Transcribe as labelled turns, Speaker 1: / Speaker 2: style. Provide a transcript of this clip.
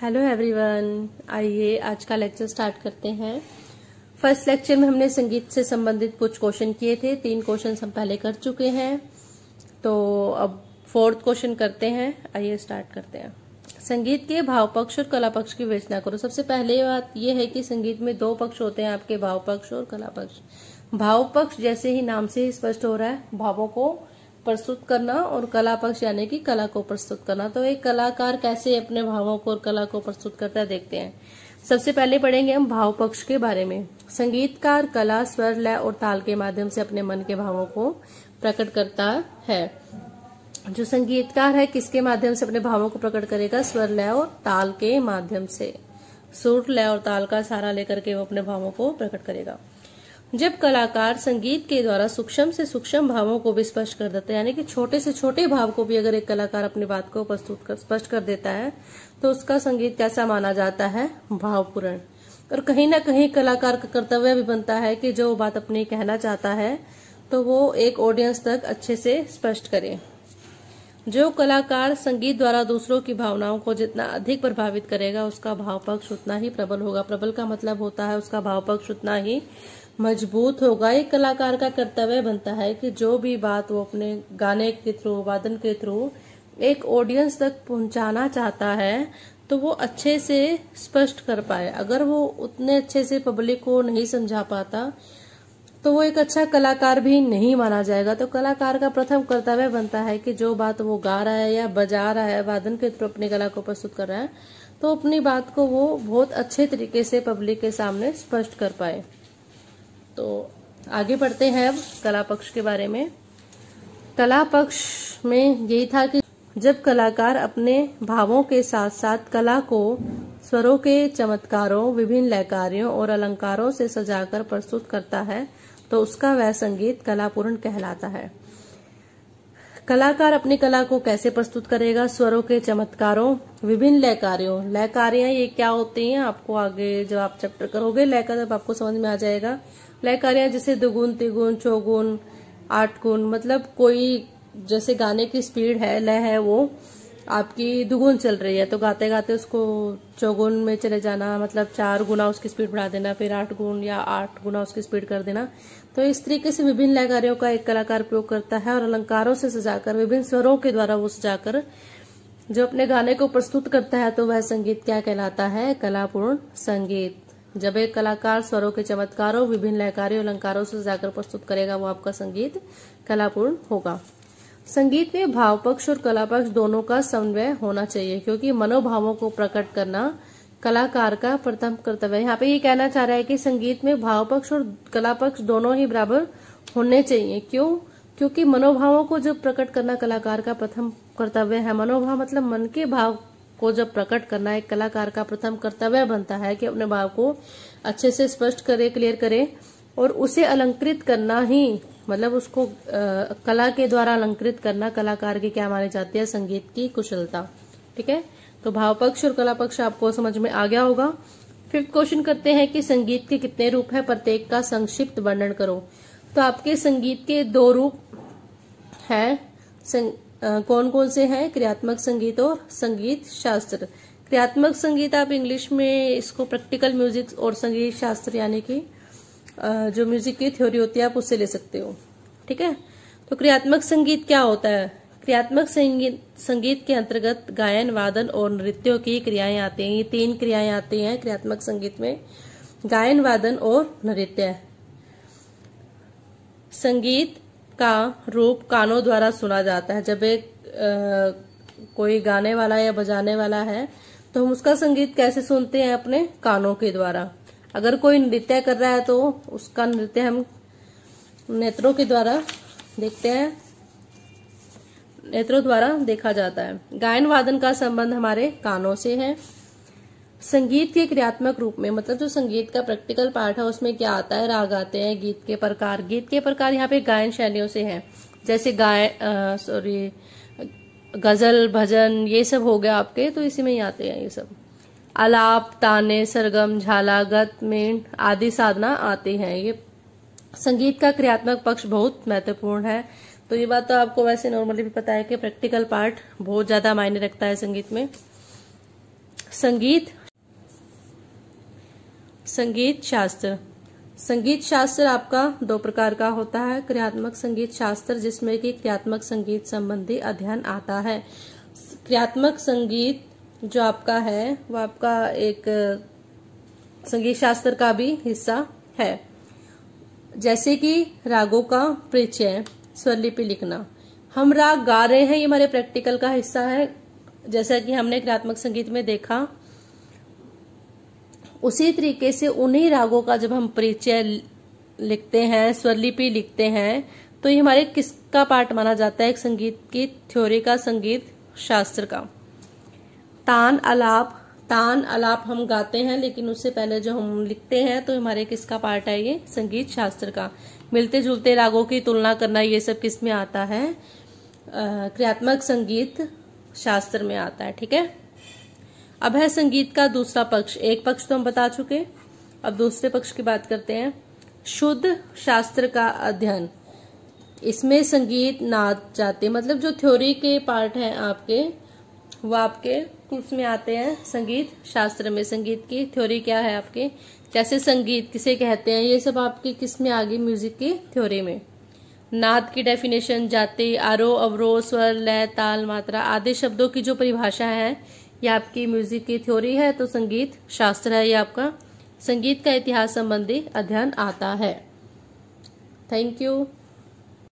Speaker 1: hello everyone आइए आज का लेक्चर स्टार्ट करते हैं फर्स्ट लेक्चर में हमने संगीत से संबंधित कुछ क्वेश्चन किए थे तीन क्वेश्चन हम पहले कर चुके हैं तो अब फोर्थ क्वेश्चन करते हैं आइए स्टार्ट करते हैं संगीत के भाव पक्ष और कला पक्ष की विवेचना करो सबसे पहले बात यह है कि संगीत में दो पक्ष होते हैं आपके भाव पक्ष और कला पक्ष भाव पक्ष जैसे ही नाम से ही स्पष्ट हो रहा है भावों को प्रस्तुत करना और कला पक्ष यानी कि कला को प्रस्तुत करना तो एक कलाकार कैसे अपने भावों को और कला को प्रस्तुत करता है देखते हैं सबसे पहले पढ़ेंगे हम भाव पक्ष के बारे में संगीतकार कला स्वर लय और ताल के माध्यम से अपने मन के भावों को प्रकट करता है जो संगीतकार है किसके माध्यम से अपने भावों को प्रकट करेगा स्वर लय और ताल के माध्यम से सुर लय और ताल का सहारा लेकर के वो अपने भावों को प्रकट करेगा जब कलाकार संगीत के द्वारा सूक्ष्म से सूक्ष्म भावों को भी स्पष्ट कर देता है यानी कि छोटे से छोटे भाव को भी अगर एक कलाकार अपनी बात को प्रस्तुत कर स्पष्ट कर देता है तो उसका संगीत कैसा माना जाता है भावपूर्ण और कहीं ना कहीं कलाकार का कर्तव्य भी बनता है कि जो बात अपनी कहना चाहता है तो वो एक ऑडियंस तक अच्छे से स्पष्ट करे जो कलाकार संगीत द्वारा दूसरों की भावनाओं को जितना अधिक प्रभावित करेगा उसका भाव पक्ष उतना ही प्रबल होगा प्रबल का मतलब होता है उसका भाव पक्ष उतना ही मजबूत होगा एक कलाकार का कर्तव्य बनता है कि जो भी बात वो अपने गाने के थ्रू वादन के थ्रू एक ऑडियंस तक पहुंचाना चाहता है तो वो अच्छे से स्पष्ट कर पाए अगर वो उतने अच्छे से पब्लिक को नहीं समझा पाता तो वो एक अच्छा कलाकार भी नहीं माना जाएगा तो कलाकार का प्रथम कर्तव्य बनता है कि जो बात वो गा रहा है या बजा रहा है वादन के थ्रू अपनी कला को प्रस्तुत कर रहा है तो अपनी बात को वो बहुत अच्छे तरीके से पब्लिक के सामने स्पष्ट कर पाए तो आगे बढ़ते हैं अब कला पक्ष के बारे में कला पक्ष में यही था कि जब कलाकार अपने भावों के साथ साथ कला को स्वरों के चमत्कारों विभिन्न लयकारियों और अलंकारों से सजाकर प्रस्तुत करता है तो उसका वह संगीत कलापूर्ण कहलाता है कलाकार अपनी कला को कैसे प्रस्तुत करेगा स्वरों के चमत्कारों विभिन्न लयकारियों लयकारियां ये क्या होती हैं आपको आगे जब आप चैप्टर करोगे लयकार जब आपको समझ में आ जाएगा लयकारियां जैसे दुगुन तिगुन चौगुन आठ गुण मतलब कोई जैसे गाने की स्पीड है लय है वो आपकी दुगुन चल रही है तो गाते गाते उसको चौगुन में चले जाना मतलब चार गुना उसकी स्पीड बढ़ा देना फिर आठ गुण या आठ गुना उसकी स्पीड कर देना तो इस तरीके से विभिन्न लयकारियों का एक कलाकार प्रयोग करता है और अलंकारों से सजाकर विभिन्न स्वरों के द्वारा वो सजाकर जो अपने गाने को प्रस्तुत करता है तो वह संगीत क्या कहलाता है कलापूर्ण संगीत जब एक कलाकार स्वरों के चमत्कारों विभिन्न लयकारियों अलंकारों से सजाकर प्रस्तुत करेगा वो आपका संगीत कलापूर्ण होगा संगीत में भाव पक्ष और कला पक्ष दोनों का समन्वय होना चाहिए क्योंकि मनोभावों को प्रकट करना कलाकार का प्रथम कर्तव्य है यहाँ पे ये कहना चाह रहा है कि संगीत में भाव पक्ष और कला पक्ष दोनों ही बराबर होने चाहिए क्यों क्योंकि मनोभावों को जब प्रकट करना कलाकार का प्रथम कर्तव्य है मनोभाव मतलब मन के भाव को जब प्रकट करना एक कलाकार का प्रथम कर्तव्य बनता है कि अपने भाव को अच्छे से स्पष्ट करे क्लियर करे और उसे अलंकृत करना ही मतलब उसको आ, कला के द्वारा अलंकृत करना कलाकार के क्या माने जाते हैं संगीत की कुशलता ठीक है तो भाव पक्ष और कला पक्ष आपको समझ में आ गया होगा फिफ्थ क्वेश्चन करते हैं कि संगीत के कितने रूप है प्रत्येक का संक्षिप्त वर्णन करो तो आपके संगीत के दो रूप है संग, आ, कौन कौन से हैं क्रियात्मक संगीत और संगीत शास्त्र क्रियात्मक संगीत आप इंग्लिश में इसको प्रैक्टिकल म्यूजिक और संगीत शास्त्र यानी कि जो म्यूजिक की थ्योरी होती है आप उससे ले सकते हो ठीक है तो क्रियात्मक संगीत क्या होता है क्रियात्मक संगीत संगीत के अंतर्गत गायन वादन और नृत्यों की क्रियाएं आती हैं ये तीन क्रियाएं आती हैं क्रियात्मक संगीत में गायन वादन और नृत्य संगीत का रूप कानों द्वारा सुना जाता है जब एक आ, कोई गाने वाला या बजाने वाला है तो हम उसका संगीत कैसे सुनते हैं अपने कानों के द्वारा अगर कोई नृत्य कर रहा है तो उसका नृत्य हम नेत्रों के द्वारा देखते हैं नेत्रों द्वारा देखा जाता है गायन वादन का संबंध हमारे कानों से है संगीत के क्रियात्मक रूप में मतलब जो संगीत का प्रैक्टिकल पार्ट है उसमें क्या आता है राग आते हैं गीत के प्रकार गीत के प्रकार यहाँ पे गायन शैलियों से है जैसे गाय सॉरी गजल भजन ये सब हो गया आपके तो इसी में ही आते हैं ये सब अलाप ताने सरगम झाला गत आदि साधना आती हैं ये संगीत का क्रियात्मक पक्ष बहुत महत्वपूर्ण है तो ये बात तो आपको वैसे नॉर्मली भी पता है कि प्रैक्टिकल पार्ट बहुत ज्यादा मायने रखता है संगीत में संगीत संगीत शास्त्र संगीत शास्त्र आपका दो प्रकार का होता है क्रियात्मक संगीत शास्त्र जिसमें कि क्रियात्मक संगीत संबंधी अध्ययन आता है क्रियात्मक संगीत जो आपका है वो आपका एक संगीत शास्त्र का भी हिस्सा है जैसे कि रागों का परिचय स्वरलिपि लिखना हम राग गा रहे हैं ये हमारे प्रैक्टिकल का हिस्सा है जैसा कि हमने क्रियात्मक संगीत में देखा उसी तरीके से उन्हीं रागों का जब हम परिचय लिखते हैं स्वरलिपि लिखते हैं तो ये हमारे किसका पार्ट माना जाता है एक संगीत की थ्योरी का संगीत शास्त्र का तान अलाप तान अलाप हम गाते हैं लेकिन उससे पहले जो हम लिखते हैं तो हमारे किसका पार्ट है ये संगीत शास्त्र का मिलते जुलते रागों की तुलना करना ये सब किस में आता है क्रियात्मक संगीत शास्त्र में आता है ठीक है अब है संगीत का दूसरा पक्ष एक पक्ष तो हम बता चुके अब दूसरे पक्ष की बात करते हैं शुद्ध शास्त्र का अध्ययन इसमें संगीत नाच जाते मतलब जो थ्योरी के पार्ट हैं आपके वो आपके उसमें आते हैं संगीत शास्त्र में संगीत की थ्योरी क्या है आपके कैसे संगीत किसे कहते हैं ये सब आपकी किस में आ गई म्यूजिक की थ्योरी में नाद की डेफिनेशन जाति आरोह अवरोह स्वर लय ताल मात्रा आदि शब्दों की जो परिभाषा है यह आपकी म्यूजिक की थ्योरी है तो संगीत शास्त्र है ये आपका संगीत का इतिहास संबंधी अध्ययन आता है थैंक यू